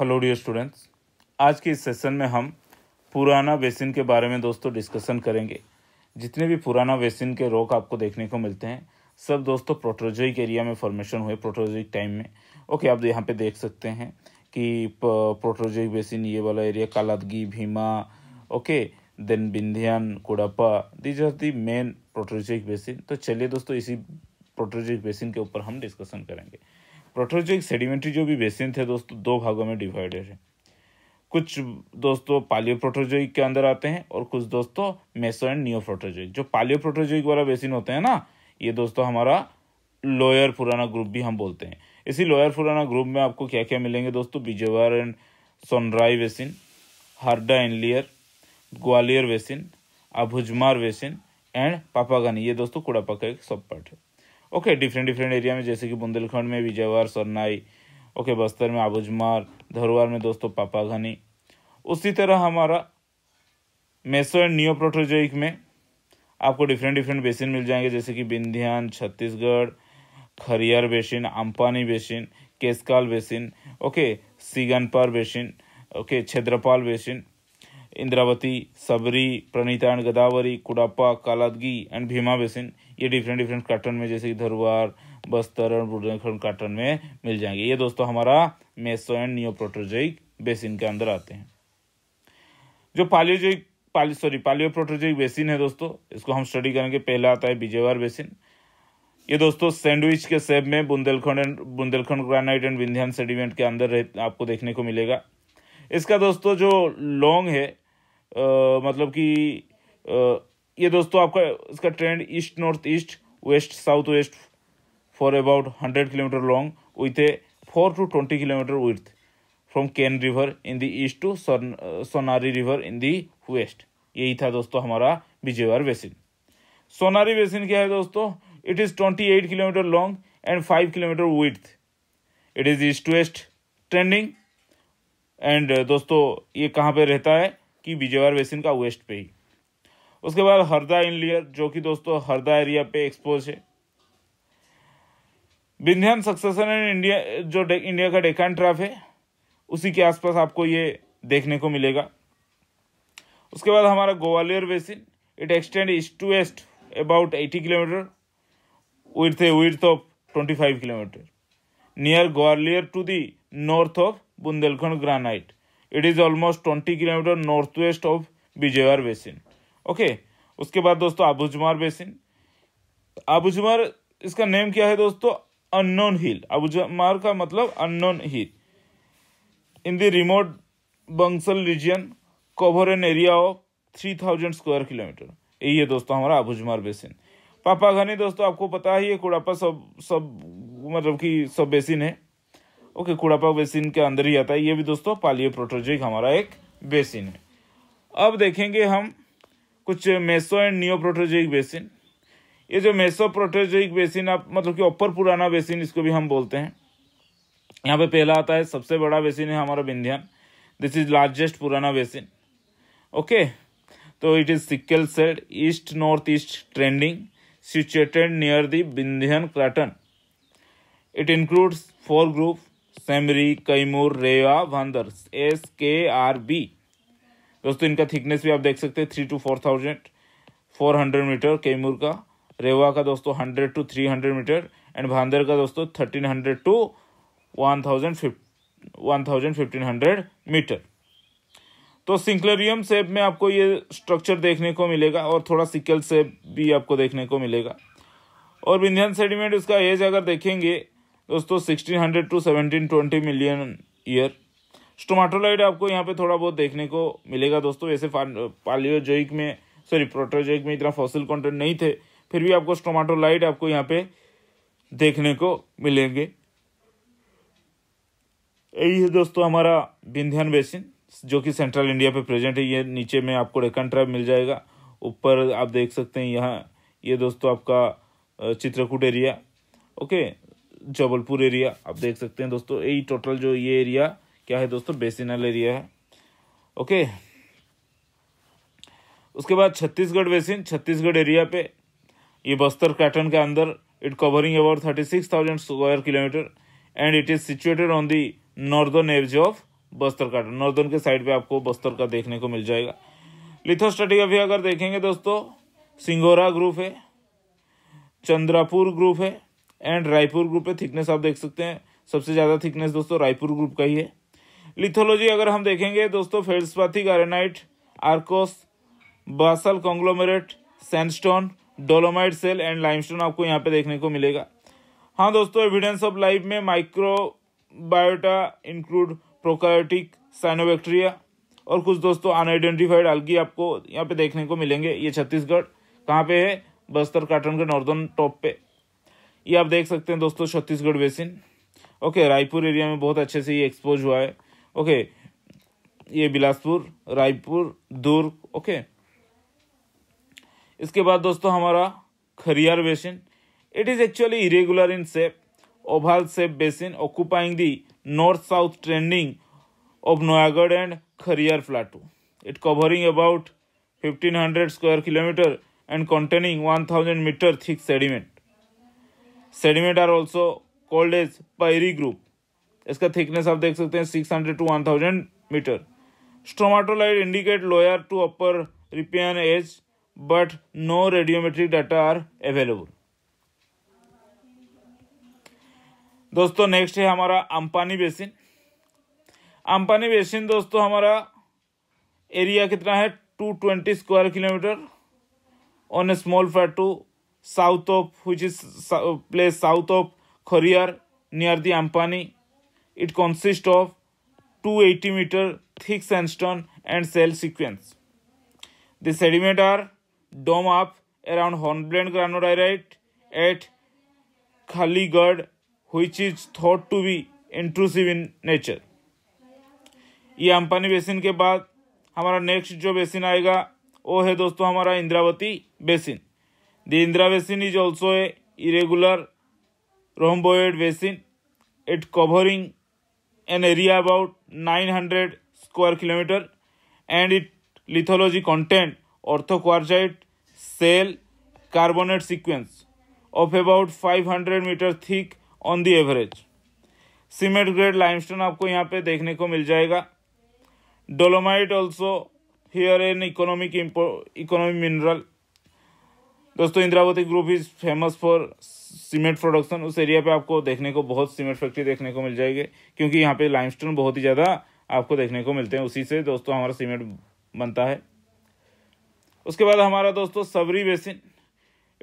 Hello dear students आज के इस सेशन में हम पुराना बेसिन के बारे में दोस्तों डिस्कशन करेंगे जितने भी पुराना बेसिन के रोग आपको देखने को मिलते हैं सब दोस्तों प्रोटोजोइक एरिया में फॉर्मेशन हुए प्रोटोजोइक टाइम में ओके आप यहाँ पे देख सकते हैं कि प्रोटोजोइक बेसिन ये वाला area Kaladgi Bhima okay then Vindhyan Cuddapah these are the main proterozoic basin तो चलिए दोस्तों इसी प्रोटोजोइक बेसिन के ऊपर हम डिस्कशन करेंगे प्रोटोजोइक सेडिमेंट्री जो भी बेसिन थे दोस्तों दो भागों में डिवाइडेड है कुछ दोस्तों पालियो प्रोटोजोइक के अंदर आते हैं और कुछ दोस्तों मेसो एंड नियो प्रोटोजोइक जो पालियो प्रोटोजोइक वाला बेसिन होते हैं ना ये दोस्तों हमारा लोअर पुराना ग्रुप भी हम बोलते हैं इसी लोअर पुराना ग्रुप में आपको क्या क्या मिलेंगे दोस्तों बिजवार एंड सोनराई बेसिन हरडा एनलियर Gwalior basin Abujhmar basin and Papaghni ये दोस्तों कुड़ापा का एक सब पार्ट है ओके डिफरेंट डिफरेंट एरिया में जैसे कि बुंदेलखंड में विजयवार सरनाई ओके बस्तर में आबुजमार धरवार में दोस्तों पापाघनी उसी तरह हमारा मेसो एंड नियो प्रोटोजोइक में आपको डिफरेंट डिफरेंट बेसिन मिल जाएंगे जैसे कि Vindhyan Chhattisgarh Khariar basin Ampani basin Keskal basin okay Singanpar basin okay Chhedrapal basin Indravati Sabari Pranhita and Godavari Cuddapah Kaladgi and Bhima basin ये डिफरेंट डिफरेंट काटन में जैसे कि धरवार बस्तर और बुंदेलखंड काटन में मिल जाएंगे ये दोस्तों हमारा मेसो एंड नियोप्रोटोजोइक बेसिन के अंदर आते हैं जो पालियोजोइक पाली सॉरी पालियोप्रोटोजोइक बेसिन है दोस्तों इसको हम स्टडी करेंगे पहला आता है विजयवार बेसिन ये दोस्तों सैंडविच के सेब में Bundelkhand and Bundelkhand granite and Vindhyan sediment के अंदर आपको देखने को मिलेगा इसका दोस्तों जो लॉन्ग है मतलब कि ये दोस्तों आपका इसका trend east north east west south west for about hundred kilometre long with a four to twenty kilometre with from Ken river in the east to Sonari river in the west यही था दोस्तों हमारा विजयवार बेसिन सोनारी बेसिन क्या है दोस्तों it is twenty eight kilometre long and five kilometre with it is east west trending and दोस्तों ये कहाँ पे रहता है कि विजयवार बेसिन का वेस्ट पे ही उसके बाद हरदा इन लियर जो कि दोस्तों हरदा एरिया पे एक्सपोज है विंध्यान सक्सेसन एंड इंडिया जो इंडिया का डेकान ट्राफ है उसी के आसपास आपको ये देखने को मिलेगा उसके बाद हमारा Gwalior basin it extend east to west about eighty kilometre with a with of twenty five kilometre near Gwalior to the north of Bundelkhand granite it is almost twenty kilometre north west of Bijawar basin okay उसके बाद दोस्तों आबूजमार basin आबूजमार इसका name क्या है दोस्तों unknown हिल आबूजमार का मतलब unknown hill in the remote बंसल region cover an area of three thousand square kilometre यही है दोस्तों हमारा आबूजमार बेसिन पापा घनी दोस्तों आपको पता ही है कुड़ापा सब सब मतलब कि सब बेसिन है ओके कूड़ापा बेसिन के अंदर ही आता है ये भी दोस्तों पालियो प्रोटोजिक हमारा एक बेसिन है अब देखेंगे हम कुछ meso and neo proterozoic basin ये जो मेसो प्रोटोजिक बेसिन आप मतलब कि ऊपर पुराना बेसिन इसको भी हम बोलते हैं यहाँ पे पहला आता है सबसे बड़ा बेसिन है हमारा बिंध्यान दिस इज लार्जेस्ट पुराना बेसिन ओके तो it is sickle shaped east north east trending situated near Vindhyan Bindhyan it includes four group Semri Kaimur Rewa Bhander S K R B दोस्तों इनका थिकनेस भी आप देख सकते हैं three to four thousand four hundred metre Kaimur का रेवा का दोस्तों hundred to three hundred metre and Bhander का दोस्तों thirteen hundred to one thousand one thousand fifteen hundred metre तो सिंक्लेरियम सेप में आपको ये स्ट्रक्चर देखने को मिलेगा और थोड़ा सिकल सेप भी आपको देखने को मिलेगा और विंध्यन सेडिमेंट उसका एज अगर देखेंगे दोस्तों 1600 टू 1720 मिलियन ईयर स्टोमाटोलाइड आपको यहाँ पे थोड़ा बहुत देखने को मिलेगा दोस्तों वैसे पालियोजोइक में सॉरी प्रोटोजोइक में इतना फॉसिल कंटेंट नहीं थे फिर भी आपको स्टोमाटोलाइड आपको यहाँ पे देखने को मिलेंगे यही है दोस्तों हमारा विंध्यान बेसिन जो कि सेंट्रल इंडिया पे प्रेजेंट है ये नीचे में आपको डेकन ट्राइब मिल जाएगा ऊपर आप देख सकते हैं यहाँ ये दोस्तों आपका Chitrakoot area okay Jabalpur area आप देख सकते हैं दोस्तों यही टोटल जो ये एरिया क्या है दोस्तों बेसिनल एरिया है ओके उसके बाद छत्तीसगढ़ बेसिन छत्तीसगढ़ एरिया पे ये बस्तर कैटन के अंदर it covering about thirty six thousand square kilometre and it is situated on the northern edge of Bastar craton northern के साइड पे आपको बस्तर का देखने को मिल जाएगा लिथोस्टैटिक अभी अगर देखेंगे दोस्तों सिंगोरा ग्रुप है चंद्रापुर ग्रुप है एंड रायपुर ग्रुप पे थिकनेस आप देख सकते हैं सबसे ज़्यादा थिकनेस दोस्तों रायपुर ग्रुप का ही है लिथोलॉजी अगर हम देखेंगे दोस्तों feldspathic arenite arkose basal conglomerate sandstone dolomite shale and limestone आपको यहाँ पे देखने को मिलेगा हाँ दोस्तों एविडेंस ऑफ लाइफ में माइक्रोबायोटा इंक्लूड प्रोकायोटिक साइनोबैक्टीरिया और कुछ दोस्तों अनआइडेंटिफाइड अलगी आपको यहाँ पे देखने को मिलेंगे ये छत्तीसगढ़ कहाँ पे है बस्तर काटन के नॉर्दर्न टॉप पे ये आप देख सकते हैं दोस्तों Chhattisgarh basin okay Raipur area में बहुत अच्छे से ये एक्सपोज हुआ है ओके ये बिलासपुर रायपुर दुर्ग ओके इसके बाद दोस्तों हमारा Khariar basin it is actually irregular in shape oval shape basin occupying the north south trending of Nuagarh and Khariar plateau it covering about fifteen hundred square kilometre and containing one thousand metre thick sediment sediment are also called as Pairi group इसका thickness आप देख सकते हैं six hundred to one thousand metre stromatolite indicate lower to upper Riphean age but no radiometric data are available दोस्तों next है हमारा अम्पानी basin Ampani basin दोस्तों हमारा एरिया कितना है two twenty square kilometre on a small flat to south of which is place south of Khoriar near the Ampani. It consists of 280 meter thick sandstone and shell sequence. The sediment are dome up around hornblende granodiorite at Khaligad which is thought to be intrusive in nature ये Ampani basin के बाद हमारा next जो basin आएगा वो है दोस्तों हमारा Indravati basin The Indra basin is also a irregular rhomboid basin. It covering an area about 900 square kilometer and it lithology content orthoquartzite shale carbonate sequence of about 500 meter thick on the average. Cement grade limestone आपको यहाँ पे देखने को मिल जाएगा dolomite also here an economic economic mineral दोस्तों Indravati group is famous for cement production उस area पे आपको देखने को बहुत सीमेंट फैक्ट्री देखने को मिल जाएगी क्योंकि यहाँ पे लाइमस्टोन बहुत ही ज़्यादा आपको देखने को मिलते हैं उसी से दोस्तों हमारा सीमेंट बनता है उसके बाद हमारा दोस्तों Sabari basin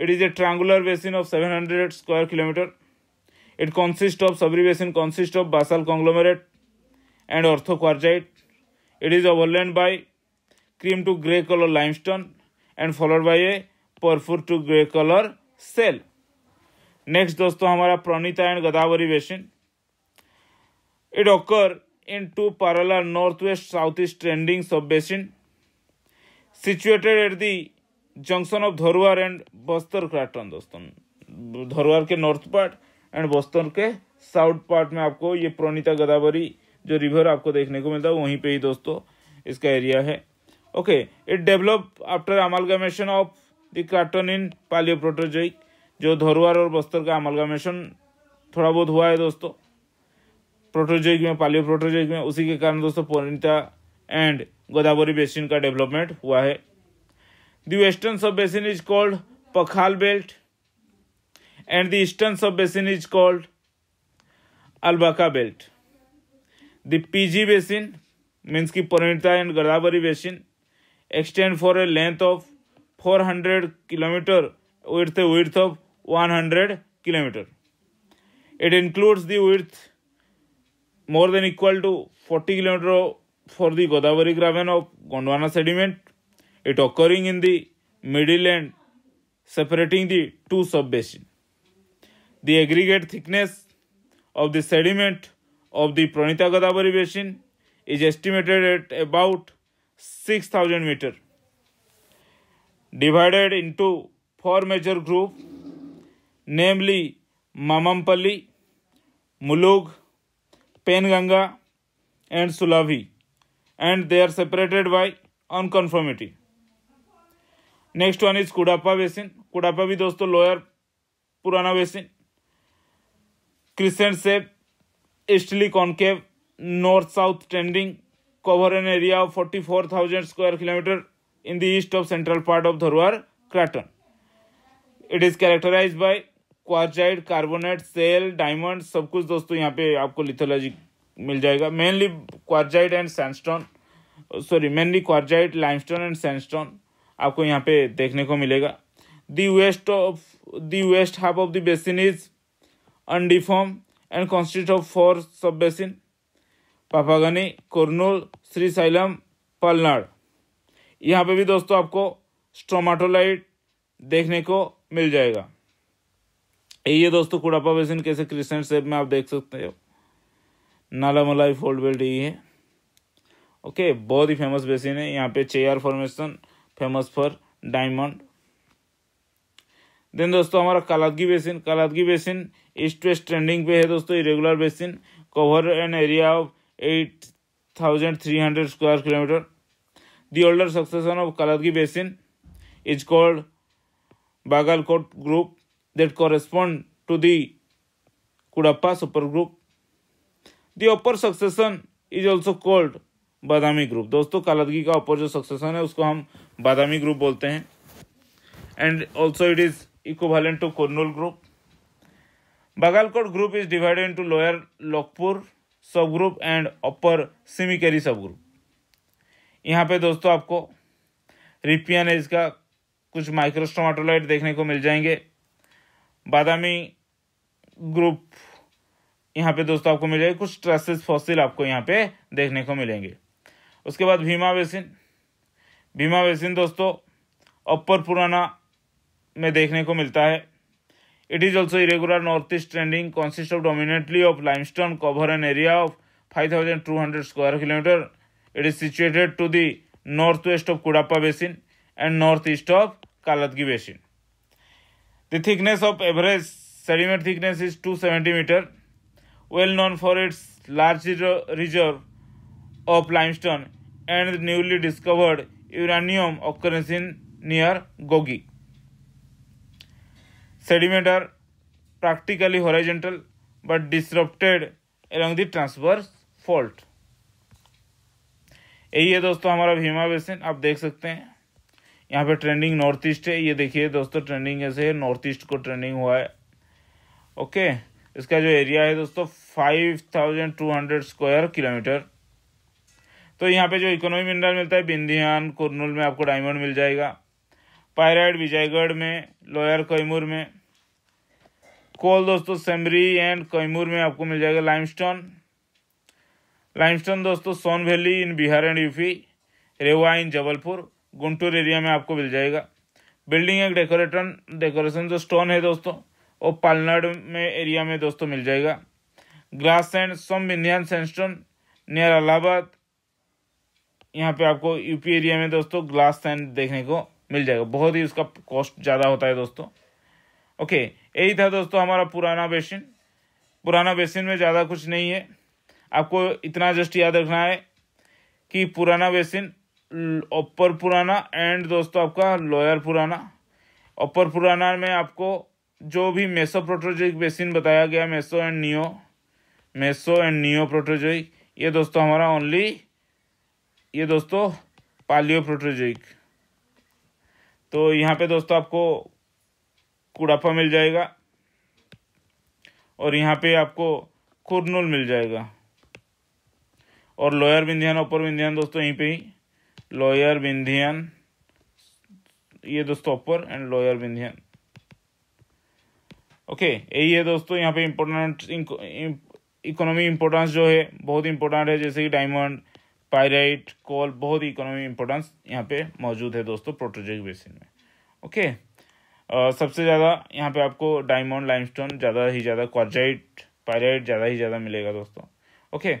it is a triangular basin of seven hundred square kilometre it consist of Sabari basin consist of basal conglomerate and orthoquartzite it is overlain by cream to grey colour limestone and followed by a purple to grey colour shale next दोस्तों हमारा Pranhita and Godavari basin it occur in two north west south east trending sub basin situated at the junction of Dharwar and Bastar craton दोस्तों धरुआर के north part and Bastar के south part में आपको ये प्रणीता गदावरी जो रिवर आपको देखने को मिलता है वहीं पे ही दोस्तों इसका एरिया है okay it develop after amalgamation of in paleo proterozoic जो धरोहर और बस्तर का अमलगामेशन थोड़ा बहुत हुआ है दोस्तों प्रोटोजोइक में पालियो पालियोप्रोटोजोइक में उसी के कारण दोस्तों पोनिता एंड गोदावरी बेसिन का डेवलपमेंट हुआ है the western sub basin is called Pakhal belt and the eastern sub basin is called Albaka belt the PG basin means की Pranhita and Godavari basin extend for a length of 400 kilometer with a width of 100 kilometer. It includes the width more than equal to 40 kilometer for the Godavari graben of Gondwana sediment. It occurring in the middle and separating the two subbasins. The aggregate thickness of the sediment of the Pranita Godavari basin is estimated at about 6000 meter. divided into four major groups, namely mamampally Mulug, Penganga, and Sulavi, and they are separated by unconformity. next one is Cuddapah basin Cuddapah bhi dosto lower purana basin crescent shape easterly concave north south trending cover an area of 44000 square kilometer in the east of central part of Dharwar craton. It is characterized by quartzite carbonate shale diamond सब कुछ दोस्तों यहाँ पे आपको lithology मिल जाएगा mainly quartzite and sandstone sorry mainly quartzite limestone and sandstone आपको यहाँ पे देखने को मिलेगा the west of the west half of the basin is undeformed and consist of four sub basin Papagni Kurnool Srisailam Palnad यहाँ पे भी दोस्तों आपको स्ट्रोमाटोलाइट देखने को मिल जाएगा ये दोस्तों कुड़ापा बेसिन कैसे क्रिसेंट सेप में आप देख सकते हो नाला मलाई फोल्ड बेल्ट यही है ओके बहुत ही फेमस बेसिन है यहाँ पे Cheyair formation famous for diamond then दोस्तों हमारा Kaladgi basin Kaladgi basin east west trending पे है दोस्तों irregular basin cover an area of eight thousand three hundred square kilometre The older succession of Kalagi Basin is called Bagalkot group that correspond to the Kudappa supergroup. The upper succession is also called Badami group दोस्तों कालदगी का opposite succession है उसको हम बादामी group बोलते हैं and also it is equivalent to Kurnool group Bagalkot group is divided into lower Lokapur sub group and upper सिमिकेरी सब group यहाँ पे दोस्तों आपको रिपियन एज का कुछ माइक्रोस्टोमाटोलाइट देखने को मिल जाएंगे बादामी ग्रुप यहाँ पे दोस्तों आपको मिल जाएगा कुछ ट्रसेस फॉसिल आपको यहाँ पे देखने को मिलेंगे उसके बाद भीमा बेसिन भीमा बेसिन दोस्तों अपर पुराना में देखने को मिलता है it is also irregular north east trending consist of dominantly of limestone cover an area of five thousand two hundred square kilometre It is situated to the northwest of Kudapa Basin and northeast of Kalatgi Basin. The thickness of average sediment thickness is 270 meter, well known for its large reserve of limestone and the newly discovered uranium occurrence in near Gogi. Sediment are practically horizontal but disrupted along the transverse fault. यही है दोस्तों हमारा Bhima basin आप देख सकते हैं यहाँ पे ट्रेंडिंग नॉर्थ ईस्ट है ये देखिए दोस्तों ट्रेंडिंग ऐसे है नॉर्थ ईस्ट को ट्रेंडिंग हुआ है ओके इसका जो एरिया है दोस्तों five thousand two hundred square kilometre तो यहाँ पे जो इकोनॉमी मिनरल मिलता है बिंदियान कुरनूल में आपको डायमंड मिल जाएगा पायराइड विजयगढ़ में लोयर कैमूर में कोल दोस्तों सेमरी एंड कैमूर में आपको मिल जाएगा लाइमस्टोन लाइमस्टोन दोस्तों Son valley in Bihar and UP Rewa in Jabalpur Guntur area में आपको मिल जाएगा बिल्डिंग एक डेकोरेटन डेकोरेशन जो स्टोन है दोस्तों वो पालनाड में एरिया में दोस्तों मिल जाएगा glass sand some Indian sandstone near Allahabad यहाँ पे आपको यूपी एरिया में दोस्तों ग्लास सैंड देखने को मिल जाएगा बहुत ही उसका कॉस्ट ज़्यादा होता है दोस्तों ओके यही था दोस्तों हमारा पुराना बेसिन पुराना बेसिन में ज़्यादा कुछ नहीं है आपको इतना जस्ट याद रखना है कि पुराना बेसिन अपर पुराना एंड दोस्तों आपका लोअर पुराना अपर पुराना में आपको जो भी मेसो प्रोटोजोइक बेसिन बताया गया meso and neo meso and neo proterozoic ये दोस्तों हमारा ओनली ये दोस्तों पालियो प्रोटोजोइक तो यहाँ पे दोस्तों आपको कुड़ापा मिल जाएगा और यहाँ पे आपको खुरनुल मिल जाएगा और लोअर विंध्यन अपर विंध्यन दोस्तों यहीं पे ही लोअर विंध्यन ये दोस्तों upper and lower Vindhyan okay यही है दोस्तों यहाँ पे इम्पोर्टेंट इकोनॉमी इम्पोर्टेंस जो है बहुत इंपॉर्टेंट है जैसे कि डायमंड पायराइट कोल बहुत ही इकोनॉमी इम्पोर्टेंस यहाँ पे मौजूद है दोस्तों प्रोटोजेक बेसिन में ओके आ, सबसे ज़्यादा यहाँ पे आपको डायमंड लाइमस्टोन ज़्यादा ही ज़्यादा क्वारजाइट पायराइट ज़्यादा ही ज़्यादा मिलेगा दोस्तों ओके okay.